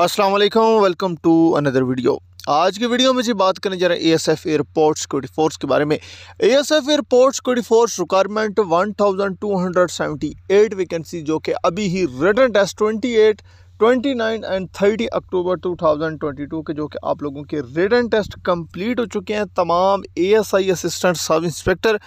Aslam welcome to another video आज के video में जी बात करने जा रहे हैं A S F airport security force के बारे में A S F airport security force requirement 1278 vacancy जो कि अभी ही रिटर्न टेस्ट 28 29 एंड 30 अक्टूबर 2022 के जो कि आप लोगों के रिटर्न टेस्ट कंप्लीट हो चुके हैं तमाम ASI assistant sub inspector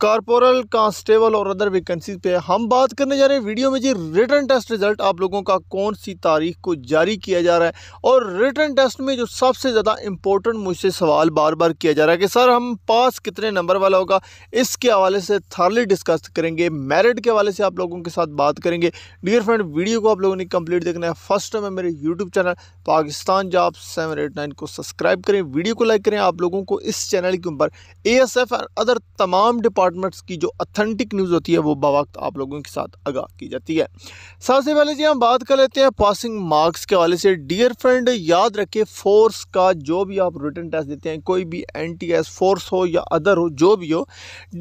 corporal constable और अदर वैकेंसी पे हम बात करने जा रहे हैं वीडियो में जी रिटर्न टेस्ट रिजल्ट आप लोगों का कौन सी तारीख को जारी किया जा रहा है और रिटर्न टेस्ट में जो सबसे ज़्यादा इंपॉर्टेंट मुझसे सवाल बार बार किया जा रहा है कि सर हम पास कितने नंबर वाला होगा इसके हवाले से थर्ली डिस्कस करेंगे मेरिट के हवाले से आप लोगों के साथ बात करेंगे डियर फ्रेंड वीडियो को आप लोगों ने कंप्लीट देखना है फर्स्ट टाइम मेरे YouTube channel Pakistan job seven eight nine को सब्सक्राइब करें वीडियो को लाइक करें आप लोगों को इस चैनल के ऊपर ए एस एफ अदर तमाम डिपार्ट डिपार्टमेंट्स की जो अथेंटिक न्यूज़ होती है वो बावक्त आप लोगों के साथ आगाह की जाती है सबसे पहले जी हम बात कर लेते हैं पासिंग मार्क्स के हवाले से डियर फ्रेंड याद रखे फोर्स का जो भी आप रिटर्न टेस्ट देते हैं कोई भी एन फोर्स हो या अदर हो जो भी हो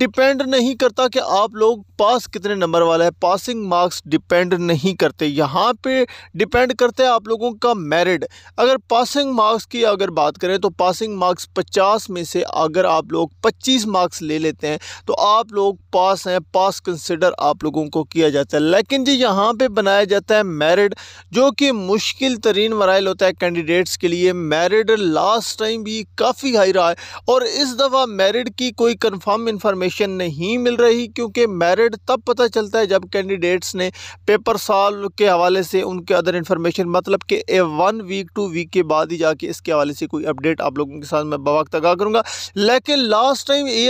डिपेंड नहीं करता कि आप लोग पास कितने नंबर वाला है पासिंग मार्क्स डिपेंड नहीं करते यहाँ पर डिपेंड करते हैं आप लोगों का मेरिट अगर पासिंग मार्क्स की अगर बात करें तो पासिंग मार्क्स 50 में से अगर आप लोग 25 मार्क्स ले लेते हैं तो आप लोग पास हैं पास कंसिडर आप लोगों को किया जाता है लेकिन जी यहाँ पे बनाया जाता है मैरिड जो कि मुश्किल तरीन मराइल होता है कैंडिडेट्स के लिए मैरिड लास्ट टाइम भी काफ़ी हाई रहा है और इस दफ़ा मैरिड की कोई कंफर्म इन्फॉर्मेशन नहीं मिल रही क्योंकि मैरिड तब पता चलता है जब कैंडिडेट्स ने पेपर साल के हवाले से उनके अदर इन्फॉर्मेशन मतलब कि a one week two week के बाद ही जाके इसके हवाले से कोई अपडेट आप लोगों के साथ मैं बवाक तगा करूँगा लेकिन लास्ट टाइम ए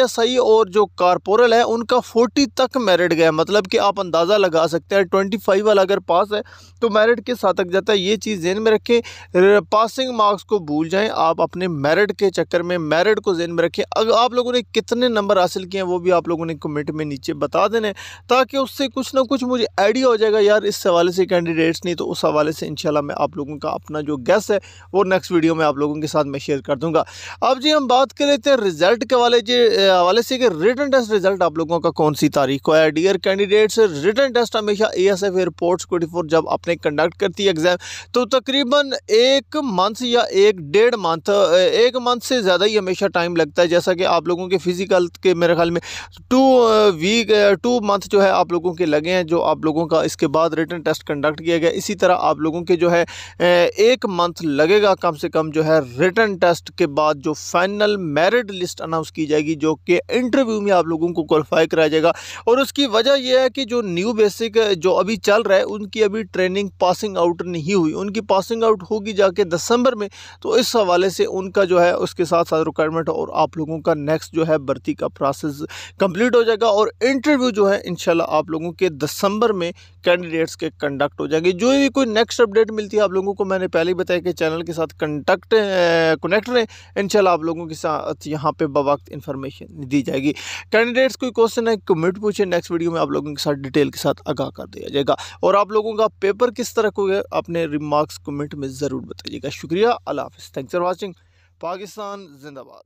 और जो कार कारपोरल है उनका फोर्टी तक मेरिट गया मतलब कि आप अंदाज़ा लगा सकते हैं ट्वेंटी फाइव वाला अगर पास है तो मेरिट के साथ तक जाता है ये चीज़ जेन में रखें पासिंग मार्क्स को भूल जाएँ आप अपने मेरिट के चक्कर में मेरिट को जेन में रखें अगर आप लोगों ने कितने नंबर हासिल किए हैं वो भी आप लोगों ने कमेंट में नीचे बता देने ताकि उससे कुछ ना कुछ मुझे आइडिया हो जाएगा यार इस हवाले से कैंडिडेट्स नहीं तो उस हवाले से इंशाल्लाह मैं आप लोगों का अपना जो गैस है वो नेक्स्ट वीडियो में आप लोगों के साथ मैं शेयर कर दूंगा अब जी हम बात कर लेते हैं रिजल्ट के वाले जी हवाले से कि रिटर्न टेस्ट रिजल्ट आप लोगों का कौन सी तारीख को आया डियर कैंडिडेट्स रिटर्न टेस्ट हमेशा A S F airport twenty four जब अपने कंडक्ट करती है एग्ज़ाम तो तकरीबन एक मंथ या एक डेढ़ मंथ एक मंथ से ज़्यादा ही हमेशा टाइम लगता है जैसा कि आप लोगों के फिज़िकल के मेरे ख्याल में टू वीक टू मंथ जो है आप लोगों के लगे हैं जो आप लोगों का इसके बाद रिटर्न टेस्ट कंडक्ट किया गया इसी तरह आप लोगों के जो है uh, एक मंथ लगेगा कम से कम जो है रिटर्न टेस्ट के बाद जो फाइनल मेरिट लिस्ट अनाउंस की जाएगी जो कि इंटरव्यू में आप लोग लोगों को क्वालिफाई कराया जाएगा और उसकी वजह यह है कि जो न्यू बेसिक जो अभी चल रहा है उनकी अभी ट्रेनिंग पासिंग आउट नहीं हुई उनकी पासिंग आउट होगी जाके दिसंबर में तो इस हवाले से उनका जो है उसके साथ साथ रिक्वायरमेंट और आप लोगों का नेक्स्ट जो है भर्ती का प्रोसेस कंप्लीट हो जाएगा और इंटरव्यू जो है इनशाला आप लोगों के दिसंबर में कैंडिडेट्स के कंडक्ट हो जाएंगे जो भी कोई नेक्स्ट अपडेट मिलती है आप लोगों को मैंने पहले ही बताया कि चैनल के साथ कंटक्ट कनेक्ट रहे इनशाला आप लोगों के साथ यहाँ पे बवक्त इन्फॉर्मेशन दी जाएगी कैंडिडेट कैंडिडेट्स कोई क्वेश्चन है कमेंट पूछे नेक्स्ट वीडियो में आप लोगों के साथ डिटेल के साथ आगाह कर दिया जाएगा और आप लोगों का पेपर किस तरह को है अपने रिमार्क्स कमेंट में ज़रूर बताइएगा शुक्रिया अल्लाह हाफ़ थैंक्स फॉर वॉचिंग पाकिस्तान जिंदाबाद